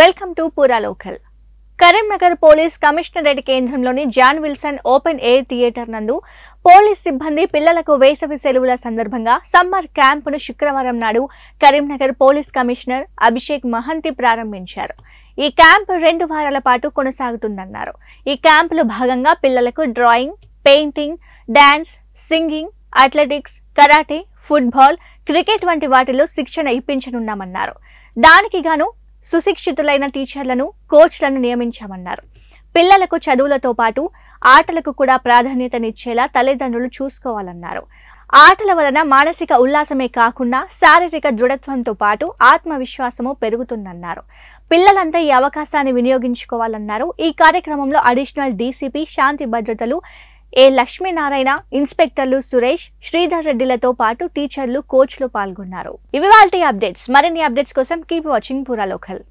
welcome to పూరా local Karimnagar police commissionerate కేంద్రంలోని John Wilson open air theatre నందు police సిబ్బంది పిల్లలకు వేసవి సెలవుల సందర్భంగా సమ్మర్ ను శుక్రవారం నాడు కరీంనగర్ పోలీస్ కమిషనర్ అభిషేక్ మహంతి ప్రారంభించారు ఈ క్యాంప్ రెండు వారాల పాటు కొనసాగుతుందన్నారు ఈ క్యాంపులో భాగంగా పిల్లలకు drawing painting dance singing athletics karate football cricket వంటి వాటిలో శిక్షణ ఇప్పించనున్నామన్నారు దానికి గాను సుశిక్షితులైన టీచర్లను కోచ్లను నియమించామన్నారు పిల్లలకు చదువులతో పాటు ఆటలకు కూడా ప్రాధాన్యతనిచ్చేలా తల్లిదండ్రులు చూసుకోవాలన్నారు ఆటల వలన మానసిక ఉల్లాసమే కాకుండా శారీరక దృఢత్వంతో పాటు ఆత్మవిశ్వాసము పెరుగుతుందన్నారు పిల్లలంతా ఈ అవకాశాన్ని వినియోగించుకోవాలన్నారు ఈ కార్యక్రమంలో అడిషనల్ డీసీపీ శాంతి భద్రతలు ఏ లక్ష్మీనారాయణ ఇన్స్పెక్టర్లు సురేష్ శ్రీధర్ రెడ్డిలతో పాటు టీచర్లు కోచ్లు పాల్గొన్నారు ఇవి వాళ్ళ అప్డేట్స్ మరిన్ని అప్డేట్స్ కోసం కీప్ వాచింగ్ పురా లోకల్